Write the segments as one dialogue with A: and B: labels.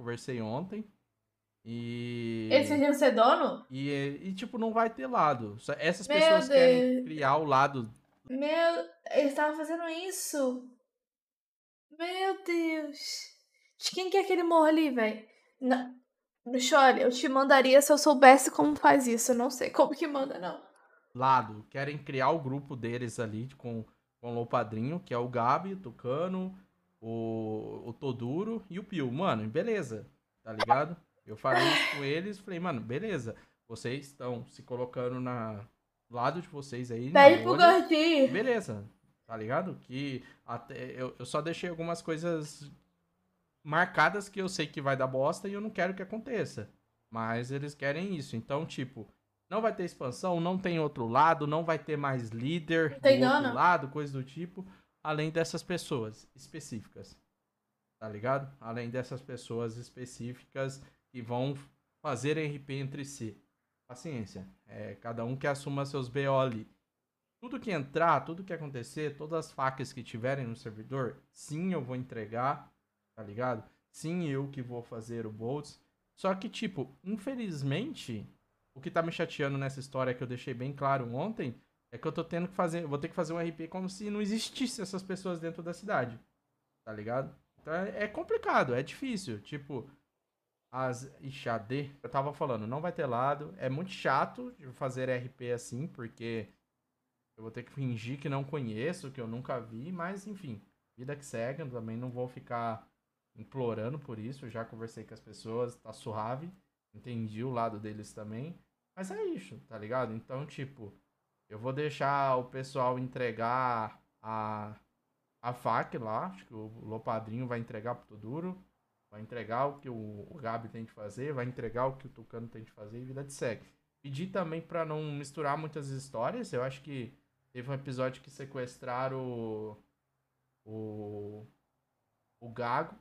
A: Conversei ontem. E. esse fingiram é
B: ser dono?
A: E, e, tipo, não vai ter lado. Essas Meu pessoas Deus. querem criar o lado.
B: Meu, eles estavam fazendo isso. Meu Deus. De quem que é aquele morro ali, velho? Não. Olha, eu te mandaria se eu soubesse como faz isso. Eu não sei como que manda, não.
A: Lado. Querem criar o grupo deles ali com, com o Lopadrinho, que é o Gabi, Tucano, o, o Toduro e o Pio. Mano, beleza, tá ligado? Eu falei isso com eles, falei, mano, beleza. Vocês estão se colocando na lado de vocês aí. Pede pro Gordinho. Beleza, tá ligado? Que até eu, eu só deixei algumas coisas marcadas que eu sei que vai dar bosta e eu não quero que aconteça. Mas eles querem isso. Então, tipo, não vai ter expansão, não tem outro lado, não vai ter mais líder não tem do outro lado, coisa do tipo além dessas pessoas específicas. Tá ligado? Além dessas pessoas específicas que vão fazer RP entre si. Paciência. É, cada um que assuma seus BO ali. Tudo que entrar, tudo que acontecer, todas as facas que tiverem no servidor, sim, eu vou entregar, tá ligado? Sim, eu que vou fazer o Bolts. Só que, tipo, infelizmente, o que tá me chateando nessa história que eu deixei bem claro ontem é que eu tô tendo que fazer, vou ter que fazer um RP como se não existisse essas pessoas dentro da cidade. Tá ligado? Então é, é complicado, é difícil. Tipo, as Ixade, eu tava falando, não vai ter lado. É muito chato de fazer RP assim, porque eu vou ter que fingir que não conheço, que eu nunca vi, mas enfim, vida que segue, eu também não vou ficar implorando por isso. Já conversei com as pessoas, tá suave, entendi o lado deles também. Mas é isso, tá ligado? Então, tipo, eu vou deixar o pessoal entregar a, a fac lá. Acho que o Lopadrinho vai entregar pro Tuduro. Vai entregar o que o, o Gabi tem de fazer. Vai entregar o que o Tucano tem de fazer e vida de segue. Pedi também para não misturar muitas histórias. Eu acho que teve um episódio que sequestraram o. o. o Gago.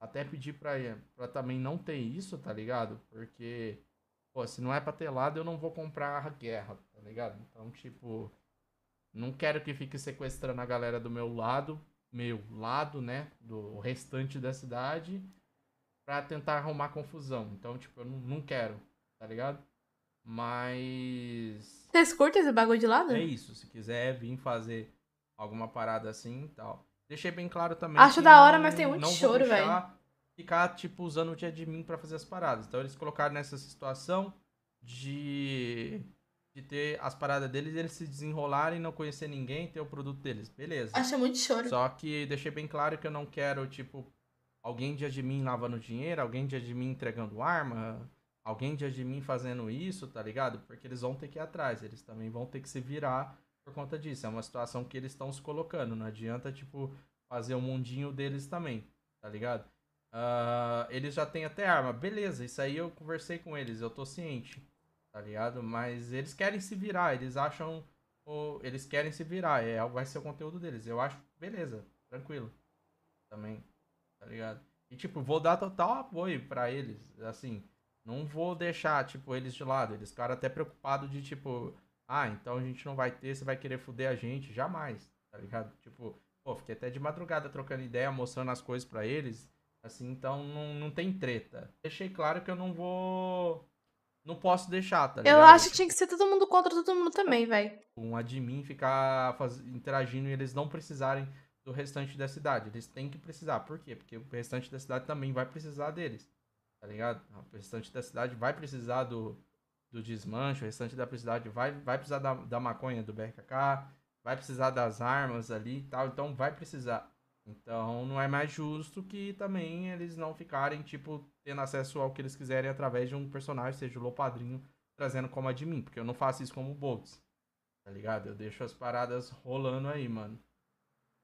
A: Até pedi pra, pra também não ter isso, tá ligado? Porque pô, se não é pra ter lado, eu não vou comprar a guerra, tá ligado? Então, tipo, não quero que fique sequestrando a galera do meu lado, meu lado, né? Do restante da cidade, pra tentar arrumar confusão. Então, tipo, eu não, quero, tá ligado? Mas.
B: Vocês curtem esse bagulho de lado? É
A: isso, se quiser vir fazer alguma parada assim e tal. Deixei bem claro também. Acho da hora, não, mas tem muito choro, velho ficar, tipo, usando o de admin para fazer as paradas. Então eles colocaram nessa situação de, de ter as paradas deles, eles se desenrolarem, não conhecer ninguém, ter o produto deles. Beleza. Acho muito choro. Só que deixei bem claro que eu não quero, tipo, alguém de admin lavando dinheiro, alguém de admin entregando arma, alguém de admin fazendo isso, tá ligado? Porque eles vão ter que ir atrás, eles também vão ter que se virar por conta disso. É uma situação que eles estão se colocando, não adianta, tipo, fazer o um mundinho deles também, tá ligado? Uh, eles já têm até arma. Beleza, isso aí eu conversei com eles, eu tô ciente, tá ligado? Mas eles querem se virar, eles acham. Ou, eles querem se virar, é, vai ser o conteúdo deles. Eu acho, beleza, tranquilo. Também, tá ligado? E tipo, vou dar total apoio para eles, assim. Não vou deixar, tipo, eles de lado. Eles ficaram até preocupados de, tipo, ah, então a gente não vai ter, você vai querer fuder a gente. Jamais, tá ligado? Tipo, pô, fiquei até de madrugada trocando ideia, mostrando as coisas para eles. Assim, então não, não tem treta. Deixei claro que eu não vou. Não posso deixar, tá ligado? Eu acho que
B: tinha que ser todo mundo contra todo mundo também, velho.
A: Um admin ficar faz... interagindo e eles não precisarem do restante da cidade. Eles têm que precisar. Por quê? Porque o restante da cidade também vai precisar deles. Tá ligado? O restante da cidade vai precisar do, do desmanche, o restante da cidade vai, vai precisar da, da maconha do BRKK, vai precisar das armas ali e tal. Então vai precisar. Então não é mais justo que também eles não ficarem, tipo, tendo acesso ao que eles quiserem através de um personagem, seja o padrinho trazendo como admin, porque eu não faço isso como o Tá ligado? Eu deixo as paradas rolando aí, mano.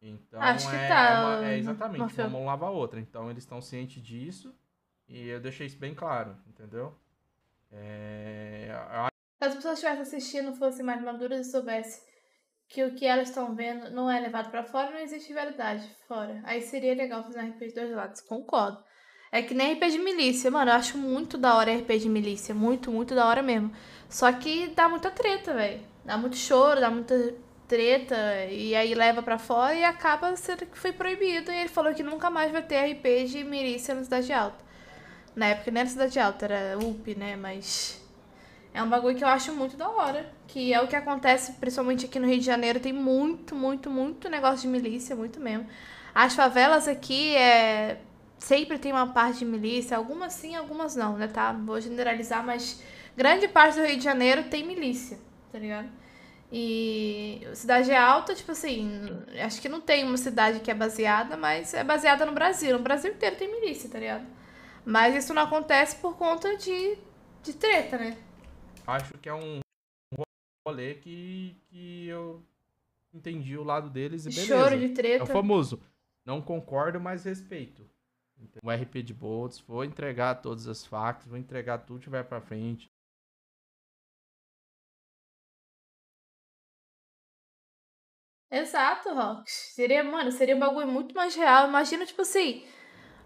A: Então Acho é, que tá... Uma, é exatamente, Nossa. uma mão lava a outra. Então eles estão cientes disso e eu deixei isso bem claro, entendeu? É...
B: Se as pessoas estivessem assistindo, fossem mais maduras e soubessem que o que elas estão vendo não é levado para fora, não existe verdade fora. Aí seria legal fazer um RP de dois lados, concordo. É que nem RP de milícia, mano, eu acho muito da hora RP de milícia, muito, muito da hora mesmo. Só que dá muita treta, velho. Dá muito choro, dá muita treta, e aí leva para fora e acaba sendo que foi proibido. E ele falou que nunca mais vai ter RP de milícia na Cidade Alta. Na época nem era Cidade Alta, era UP, né, mas... É um bagulho que eu acho muito da hora. Que é o que acontece, principalmente aqui no Rio de Janeiro, tem muito, muito, muito negócio de milícia, muito mesmo. As favelas aqui é. Sempre tem uma parte de milícia, algumas sim, algumas não, né? Tá? Vou generalizar, mas grande parte do Rio de Janeiro tem milícia, tá ligado? E cidade é alta, tipo assim, acho que não tem uma cidade que é baseada, mas é baseada no Brasil. No Brasil inteiro tem milícia, tá ligado? Mas isso não acontece por conta de, de treta, né?
A: acho que é um rolê que, que eu entendi o lado deles e beleza. Choro de treta. É o famoso. Não concordo, mas respeito. O RP de Bolts, vou entregar todas as facas, vou entregar tudo que vai pra frente.
B: Exato, Rox. Seria, mano, seria um bagulho muito mais real. Imagina, tipo assim,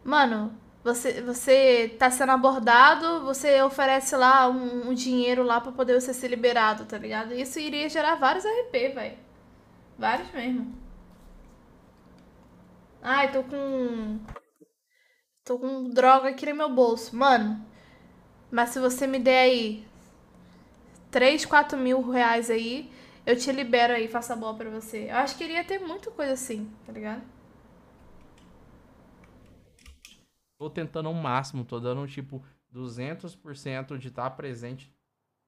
B: mano, você, você tá sendo abordado, você oferece lá um, um dinheiro lá para poder você ser liberado, tá ligado? Isso iria gerar vários RP, velho. Vários mesmo. Ai, tô com. Tô com droga aqui no meu bolso. Mano, mas se você me der aí 3, 4 mil reais aí, eu te libero aí, faço a bola pra você. Eu acho que iria ter muita coisa assim, tá ligado?
A: tô tentando ao máximo, tô dando tipo 200% de estar tá presente.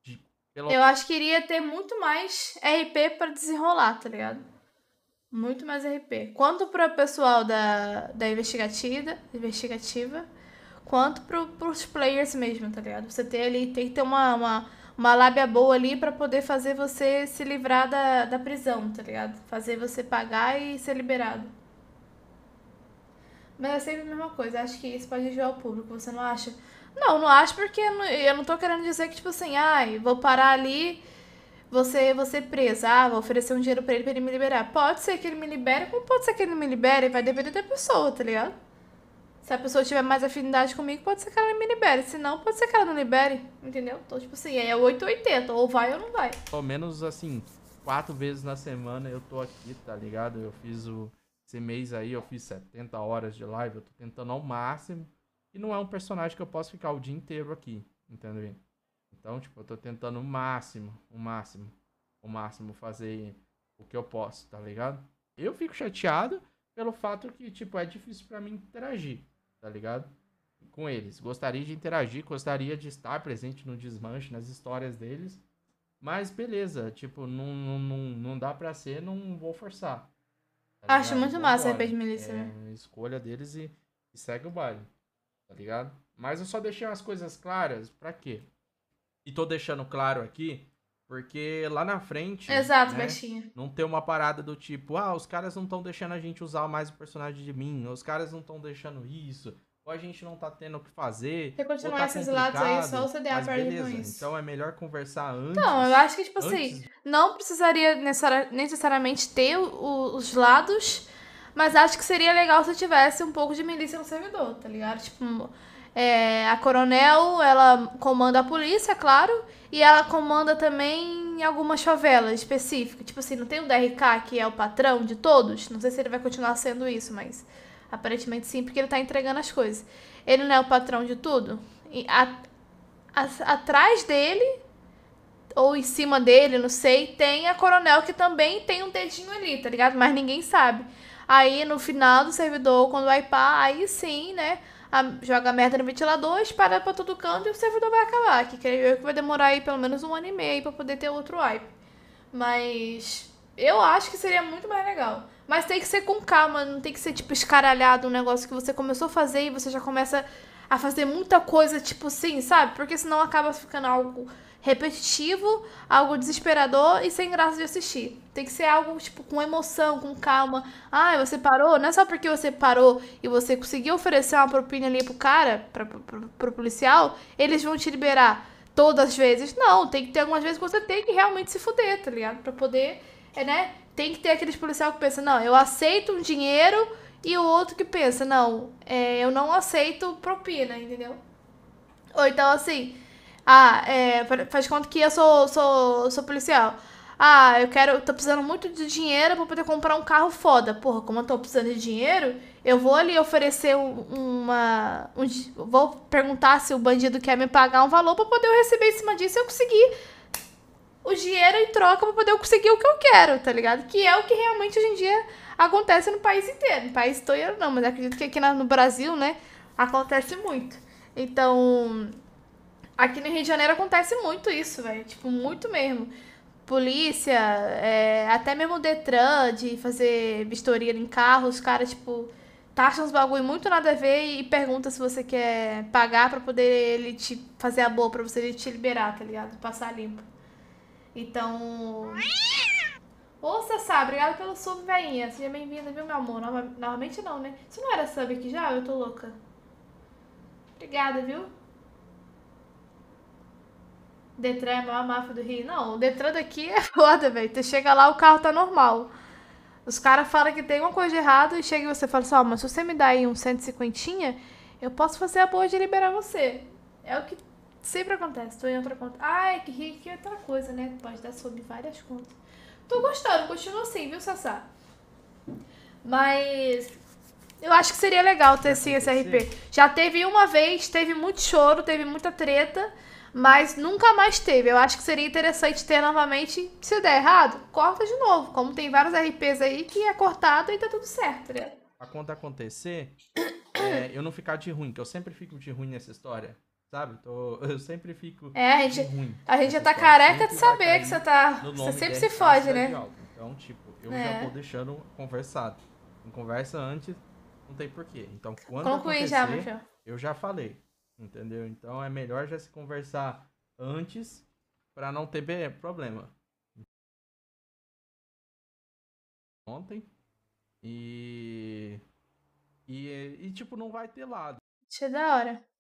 A: De,
B: pelo... Eu acho que iria ter muito mais RP para desenrolar, tá ligado? Muito mais RP. Quanto para o pessoal da, da investigativa, investigativa quanto pro, pros players mesmo, tá ligado? Você tem ali, tem que ter uma, uma, uma lábia boa ali para poder fazer você se livrar da, da prisão, tá ligado? Fazer você pagar e ser liberado. Mas é sempre a mesma coisa. Acho que isso pode enjoar o público, você não acha? Não, não acho porque eu não, tô querendo dizer que, tipo assim, ai, vou parar ali, você você é presa, ah, vou oferecer um dinheiro pra ele pra ele me liberar. Pode ser que ele me libere, como pode ser que ele não me libere, vai depender da pessoa, tá ligado? Se a pessoa tiver mais afinidade comigo, pode ser que ela me libere. Se não, pode ser que ela não libere. Entendeu? Então, tipo assim, aí é 880. Ou vai ou não vai.
A: Pelo menos, assim, quatro vezes na semana eu tô aqui, tá ligado? Eu fiz o esse mês aí eu fiz 70 horas de live, eu tô tentando ao máximo. E não é um personagem que eu posso ficar o dia inteiro aqui, entendeu? Então, tipo, eu tô tentando o máximo, o máximo, o máximo fazer o que eu posso, tá ligado? Eu fico chateado pelo fato que, tipo, é difícil para mim interagir, tá ligado? Com eles. Gostaria de interagir, gostaria de estar presente no desmanche, nas histórias deles. Mas beleza, tipo, não, não, não, não dá pra ser, não vou forçar. Tá Acho muito massa RPG Melissa. É escolha deles e, e, segue o baile. Tá ligado? Mas eu só deixei as coisas claras, pra quê? E tô deixando claro aqui, porque lá na frente. Exato, né, Não tem uma parada do tipo, ah, os caras não estão deixando a gente usar mais o personagem de mim, os caras não estão deixando isso ou a gente não tá tendo o que fazer. Se continuar tá esses lados aí, só o CDA perde com isso. Então é melhor conversar antes. Não, eu acho que, tipo assim, antes...
B: assim, não precisaria necessariamente ter o, os lados, mas acho que seria legal se tivesse um pouco de milícia no servidor, tá ligado? Tipo, é, a coronel, ela comanda a polícia, é claro, e ela comanda também algumas favelas específicas. Tipo assim, não tem o DRK, que é o patrão de todos? Não sei se ele vai continuar sendo isso, mas. Aparentemente sim, porque ele tá entregando as coisas. Ele não é o patrão de tudo? A, a, atrás dele, ou em cima dele, não sei, tem a coronel que também tem um dedinho ali, tá ligado? Mas ninguém sabe. Aí no final do servidor, quando vai pá, aí sim, né? A, joga merda no ventilador, espalha pra todo canto e o servidor vai acabar. Que creio eu que vai demorar aí pelo menos um ano e meio pra poder ter outro wipe. Mas. Eu acho que seria muito mais legal. Mas tem que ser com calma, não tem que ser, tipo, escaralhado um negócio que você começou a fazer e você já começa a fazer muita coisa, tipo assim, sabe? Porque senão acaba ficando algo repetitivo, algo desesperador e sem graça de assistir. Tem que ser algo, tipo, com emoção, com calma. Ah, você parou? Não é só porque você parou e você conseguiu oferecer uma propina ali pro cara, pra, pro, pro policial, eles vão te liberar todas as vezes. Não, tem que ter algumas vezes que você tem que realmente se fuder, tá ligado? Pra poder é, né? Tem que ter aqueles policial que pensa, não, eu aceito um dinheiro e o outro que pensa, não, é, eu não aceito propina, entendeu? Ou então assim, ah, é, faz conta que eu sou, sou, sou policial. Ah, eu quero, tô precisando muito de dinheiro pra poder comprar um carro foda. Porra, como eu tô precisando de dinheiro, eu vou ali oferecer uma. Um, vou perguntar se o bandido quer me pagar um valor pra poder eu receber em cima disso e eu conseguir o dinheiro em troca para poder conseguir o que eu quero, tá ligado? Que é o que realmente hoje em dia acontece no país inteiro. No país inteiro não, mas acredito que aqui no Brasil, né, acontece muito. Então, aqui no Rio de Janeiro acontece muito isso, velho. Tipo, muito mesmo. Polícia, é, até mesmo o Detran, de fazer vistoria em carro, os caras, tipo, taxam os bagulho muito nada a ver e pergunta se você quer pagar para poder ele te fazer a boa, pra você ele te liberar, tá ligado? Passar limpo. Então. ouça, Sassá, obrigada pelo sub, veinha. Seja bem-vinda, viu, meu amor? Nova... Novamente não, né? Isso não era sub aqui já? Eu tô louca. Obrigada, viu? Detran é a maior máfia do Rio. Não, o Detran daqui é foda, velho. Tu chega lá, o carro tá normal. Os caras falam que tem alguma coisa de errado e chega e você fala assim, ó, oh, mas se você me dá aí um 150, eu posso fazer a boa de liberar você. É o que Sempre acontece, tu entra conta. Ai, que rico, outra coisa, né? Pode dar sobre várias contas. Tô gostando, continua assim, viu, Sassá? Mas eu acho que seria legal ter sim esse RP. Já teve uma vez, teve muito choro, teve muita treta, mas nunca mais teve. Eu acho que seria interessante ter novamente. Se der errado, corta de novo. Como tem vários RPs aí que é cortado e tá tudo certo, né?
A: A conta acontecer, é, eu não ficar de ruim, que eu sempre fico de ruim nessa história. Sabe? Tô, eu sempre fico. É, a gente, ruim. A gente já tá careca de saber que você tá. No você sempre se fode, né? Então, tipo, eu é. já vou deixando conversado. Não conversa antes, não tem porquê. Então, quando Concluí já, Eu já falei. Entendeu? Então é melhor já se conversar antes para não ter problema. Ontem. E, e. E, tipo, não vai ter lado.
B: Tinha é da hora.